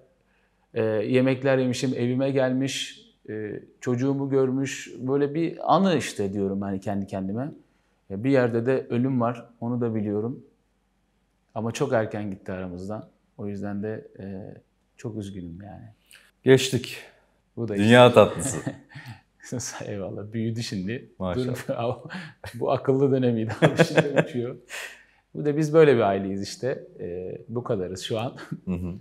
e, yemekler yemişim, evime gelmiş, e, çocuğumu görmüş. Böyle bir anı işte diyorum hani kendi kendime. E, bir yerde de ölüm var, onu da biliyorum. Ama çok erken gitti aramızdan. O yüzden de... E, çok üzgünüm yani. Geçtik. Bu da Dünya işte. tatlısı. Eyvallah büyüdü şimdi. Maşallah. bu akıllı dönemiydi ama şimdi uçuyor. Bu da biz böyle bir aileyiz işte. E, bu kadarız şu an. Hı hı.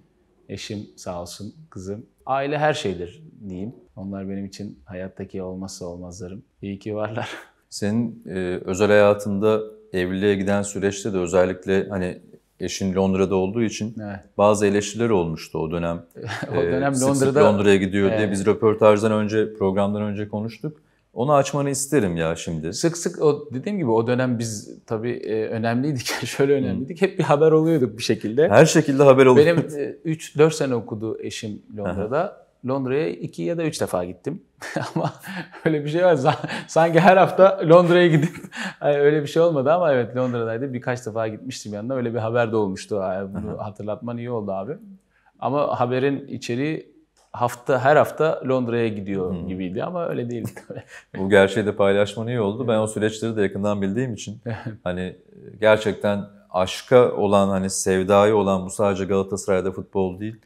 Eşim sağ olsun, kızım. Aile her şeydir diyeyim. Onlar benim için hayattaki olmazsa olmazlarım. İyi ki varlar. Senin e, özel hayatında evliliğe giden süreçte de özellikle hani eşin Londra'da olduğu için evet. bazı eleştiriler olmuştu o dönem. o e, dönem sık Londra'da Londra'ya gidiyor evet. diye biz röportajdan önce programdan önce konuştuk. Onu açmanı isterim ya şimdi. Sık sık o dediğim gibi o dönem biz tabii e, önemliydik. Şöyle önemliydik. Hep bir haber oluyorduk bir şekilde. Her şekilde haber oluyorduk. Benim e, 3-4 sene okudu eşim Londra'da. Londra'ya iki ya da üç defa gittim. ama öyle bir şey var. Sanki her hafta Londra'ya gidip yani öyle bir şey olmadı ama evet Londra'daydı. Birkaç defa gitmiştim yanına. Öyle bir haber de olmuştu. Yani bunu hatırlatman iyi oldu abi. Ama haberin içeriği hafta her hafta Londra'ya gidiyor hmm. gibiydi ama öyle değildi. Bu gerçeği de paylaşman iyi oldu. Ben o süreçleri de yakından bildiğim için hani gerçekten aşka olan hani sevdaya olan bu sadece Galatasaray'da futbol değil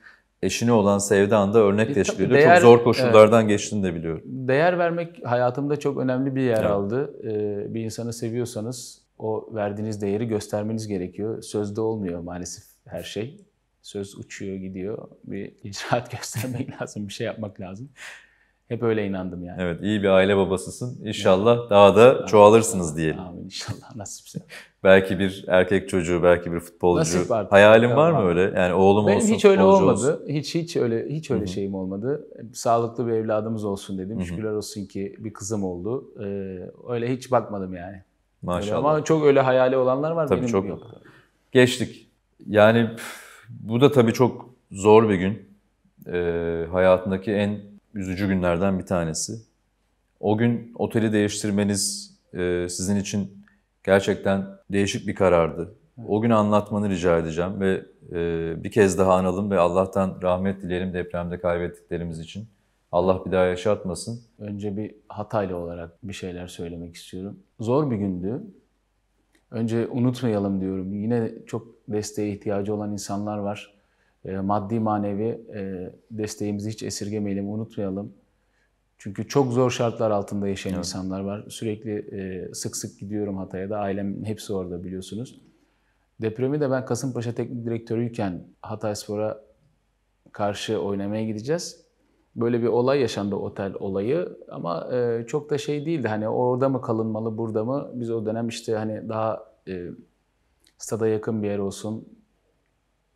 eşine olan sevdan da örnek e, teşkil ediyor. çok zor koşullardan evet, geçtiğini de biliyorum. Değer vermek hayatımda çok önemli bir yer evet. aldı. Ee, bir insanı seviyorsanız o verdiğiniz değeri göstermeniz gerekiyor. Sözde olmuyor maalesef her şey. Söz uçuyor gidiyor. Bir icraat göstermek lazım, bir şey yapmak lazım. Hep öyle inandım yani. Evet iyi bir aile babasısın. İnşallah evet. daha da evet. çoğalırsınız diyelim. Amin inşallah nasipse. belki bir erkek çocuğu, belki bir futbolcu. Nasip var. Hayalin var mı öyle? Yani oğlum Benim olsun, Benim hiç öyle olmadı. Olsun. Hiç hiç öyle hiç öyle Hı-hı. şeyim olmadı. Sağlıklı bir evladımız olsun dedim. Hı-hı. Şükürler olsun ki bir kızım oldu. Ee, öyle hiç bakmadım yani. Maşallah. Öyle ama çok öyle hayali olanlar var tabii benim çok... yok. Geçtik. Yani püf, bu da tabii çok zor bir gün. Ee, hayatındaki en üzücü günlerden bir tanesi. O gün oteli değiştirmeniz e, sizin için gerçekten değişik bir karardı. O günü anlatmanı rica edeceğim ve e, bir kez daha analım ve Allah'tan rahmet dileyelim depremde kaybettiklerimiz için. Allah bir daha yaşatmasın. Önce bir Hataylı olarak bir şeyler söylemek istiyorum. Zor bir gündü. Önce unutmayalım diyorum. Yine çok desteğe ihtiyacı olan insanlar var. Ee, maddi manevi e, desteğimizi hiç esirgemeyelim, unutmayalım. Çünkü çok zor şartlar altında yaşayan evet. insanlar var. Sürekli e, sık sık gidiyorum Hatay'a da. Ailem hepsi orada biliyorsunuz. Depremi de ben Kasımpaşa Teknik Direktörüyken Hatay Spor'a karşı oynamaya gideceğiz. Böyle bir olay yaşandı otel olayı ama e, çok da şey değildi hani orada mı kalınmalı burada mı biz o dönem işte hani daha e, stada yakın bir yer olsun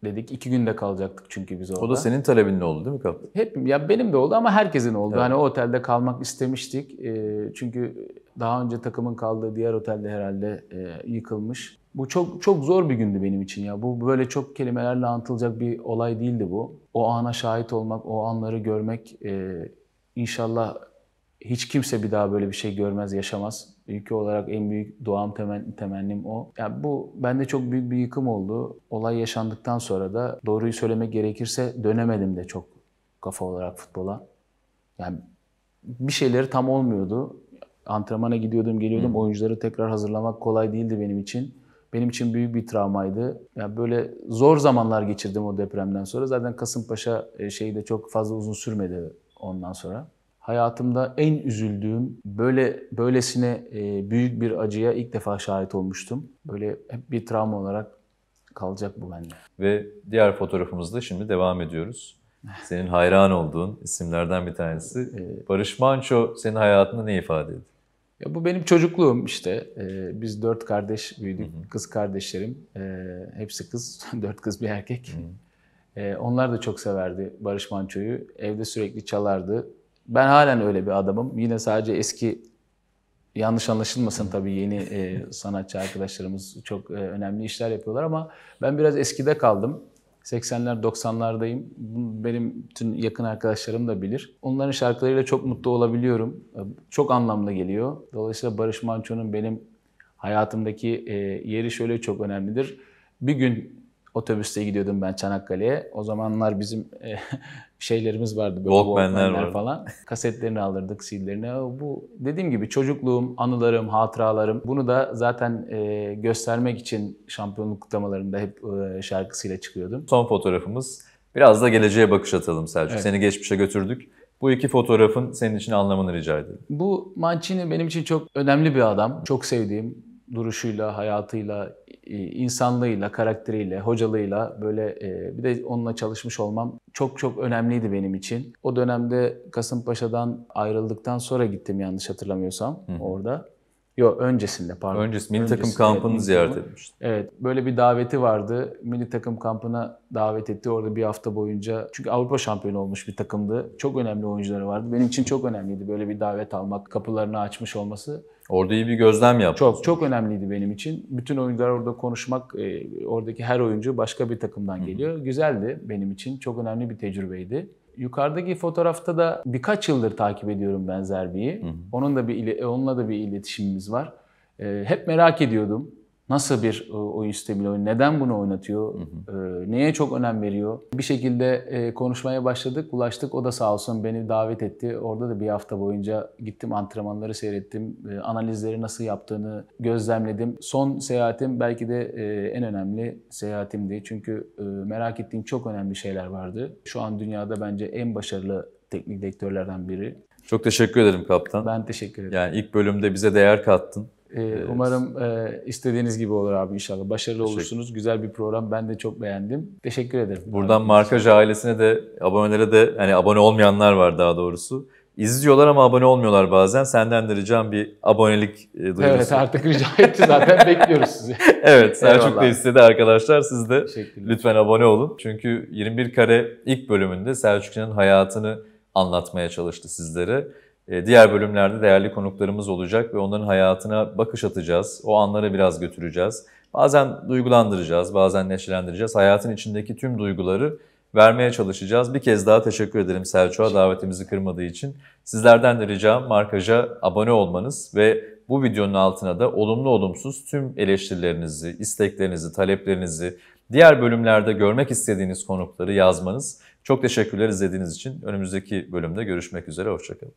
dedik. iki günde kalacaktık çünkü biz orada. O da senin talebin ne oldu değil mi Kaptan? Hep ya benim de oldu ama herkesin oldu. Evet. Hani o otelde kalmak istemiştik. E, çünkü daha önce takımın kaldığı diğer otelde herhalde e, yıkılmış. Bu çok çok zor bir gündü benim için ya. Bu böyle çok kelimelerle anlatılacak bir olay değildi bu. O ana şahit olmak, o anları görmek e, inşallah hiç kimse bir daha böyle bir şey görmez, yaşamaz. Ülke olarak en büyük doğam temen, temennim o. Yani bu bende çok büyük bir yıkım oldu. Olay yaşandıktan sonra da doğruyu söylemek gerekirse dönemedim de çok kafa olarak futbola. Yani bir şeyleri tam olmuyordu. Antrenmana gidiyordum, geliyordum. Hı. Oyuncuları tekrar hazırlamak kolay değildi benim için. Benim için büyük bir travmaydı. Yani böyle zor zamanlar geçirdim o depremden sonra. Zaten Kasımpaşa e, şeyi de çok fazla uzun sürmedi ondan sonra hayatımda en üzüldüğüm, böyle böylesine e, büyük bir acıya ilk defa şahit olmuştum. Böyle hep bir travma olarak kalacak bu bende. Ve diğer fotoğrafımızda şimdi devam ediyoruz. Senin hayran olduğun isimlerden bir tanesi. Barış Manço senin hayatında ne ifade etti? Ya bu benim çocukluğum işte. Ee, biz dört kardeş büyüdük. Hı hı. Kız kardeşlerim. Ee, hepsi kız. dört kız bir erkek. Hı hı. Ee, onlar da çok severdi Barış Manço'yu. Evde sürekli çalardı. Ben halen öyle bir adamım. Yine sadece eski yanlış anlaşılmasın tabii yeni e, sanatçı arkadaşlarımız çok e, önemli işler yapıyorlar ama ben biraz eskide kaldım. 80'ler 90'lardayım. Benim tüm yakın arkadaşlarım da bilir. Onların şarkılarıyla çok mutlu olabiliyorum. E, çok anlamlı geliyor. Dolayısıyla Barış Manço'nun benim hayatımdaki e, yeri şöyle çok önemlidir. Bir gün otobüste gidiyordum ben Çanakkale'ye. O zamanlar bizim e, şeylerimiz vardı. Böyle Walkman'ler Walkman'ler vardı. falan. Kasetlerini alırdık, CD'lerini. Bu dediğim gibi çocukluğum, anılarım, hatıralarım. Bunu da zaten e, göstermek için şampiyonluk kutlamalarında hep e, şarkısıyla çıkıyordum. Son fotoğrafımız. Biraz da geleceğe bakış atalım Selçuk. Evet. Seni geçmişe götürdük. Bu iki fotoğrafın senin için anlamını rica ederim. Bu Mancini benim için çok önemli bir adam. Çok sevdiğim duruşuyla, hayatıyla, e, insanlığıyla, karakteriyle, hocalığıyla böyle e, bir de onunla çalışmış olmam çok çok önemliydi benim için. O dönemde Kasımpaşa'dan ayrıldıktan sonra gittim yanlış hatırlamıyorsam Hı. orada. Yok öncesinde pardon. Öncesi milli öncesinde, takım kampını evet, ziyaret etmişti. Evet böyle bir daveti vardı. Milli takım kampına davet etti. Orada bir hafta boyunca çünkü Avrupa şampiyonu olmuş bir takımdı. Çok önemli oyuncuları vardı. Benim için çok önemliydi böyle bir davet almak, kapılarını açmış olması. Orada iyi bir gözlem yaptı. Çok çok önemliydi benim için. Bütün oyuncular orada konuşmak, e, oradaki her oyuncu başka bir takımdan geliyor. Hı-hı. Güzeldi benim için. Çok önemli bir tecrübeydi. Yukarıdaki fotoğrafta da birkaç yıldır takip ediyorum ben Zerbi'yi. Onun da bir onunla da bir iletişimimiz var. E, hep merak ediyordum. Nasıl bir e, oyun sistemi oynuyor? Neden bunu oynatıyor? Hı hı. E, neye çok önem veriyor? Bir şekilde e, konuşmaya başladık, ulaştık. O da sağ olsun beni davet etti. Orada da bir hafta boyunca gittim antrenmanları seyrettim. Analizleri nasıl yaptığını gözlemledim. Son seyahatim belki de en önemli seyahatimdi. Çünkü merak ettiğim çok önemli şeyler vardı. Şu an dünyada bence en başarılı teknik direktörlerden biri. Çok teşekkür ederim kaptan. Ben teşekkür ederim. Yani ilk bölümde bize değer kattın. Ee, umarım e, istediğiniz gibi olur abi inşallah. Başarılı olursunuz. Güzel bir program. Ben de çok beğendim. Teşekkür ederim. Buradan abi. Markaj ailesine de, abonelere de, hani abone olmayanlar var daha doğrusu. İzliyorlar ama abone olmuyorlar bazen. Senden de ricam bir abonelik e, duyurusu. Evet artık rica etti zaten bekliyoruz sizi. Evet Selçuk da istedi arkadaşlar. Siz de lütfen abone olun. Çünkü 21 Kare ilk bölümünde Selçuk'un hayatını anlatmaya çalıştı sizlere. E, diğer bölümlerde değerli konuklarımız olacak ve onların hayatına bakış atacağız. O anlara biraz götüreceğiz. Bazen duygulandıracağız, bazen neşelendireceğiz. Hayatın içindeki tüm duyguları vermeye çalışacağız. Bir kez daha teşekkür ederim Selçuk'a davetimizi kırmadığı için. Sizlerden de ricam markaja abone olmanız ve bu videonun altına da olumlu olumsuz tüm eleştirilerinizi, isteklerinizi, taleplerinizi, diğer bölümlerde görmek istediğiniz konukları yazmanız. Çok teşekkürler izlediğiniz için. Önümüzdeki bölümde görüşmek üzere, hoşçakalın.